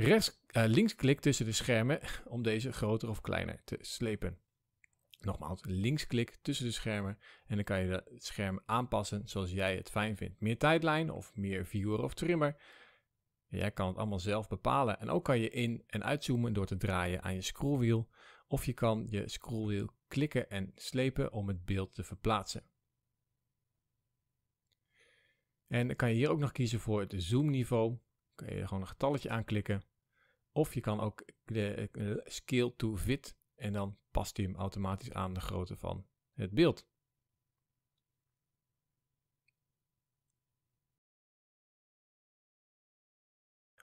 Rechts, uh, eh, linksklik tussen de schermen om deze groter of kleiner te slepen. Nogmaals, links klik tussen de schermen en dan kan je het scherm aanpassen zoals jij het fijn vindt. Meer tijdlijn of meer viewer of trimmer. Jij kan het allemaal zelf bepalen. En ook kan je in- en uitzoomen door te draaien aan je scrollwiel. Of je kan je scrollwiel klikken en slepen om het beeld te verplaatsen. En dan kan je hier ook nog kiezen voor het zoomniveau kun je gewoon een getalletje aanklikken. Of je kan ook de eh, scale to fit en dan past hij hem automatisch aan de grootte van het beeld.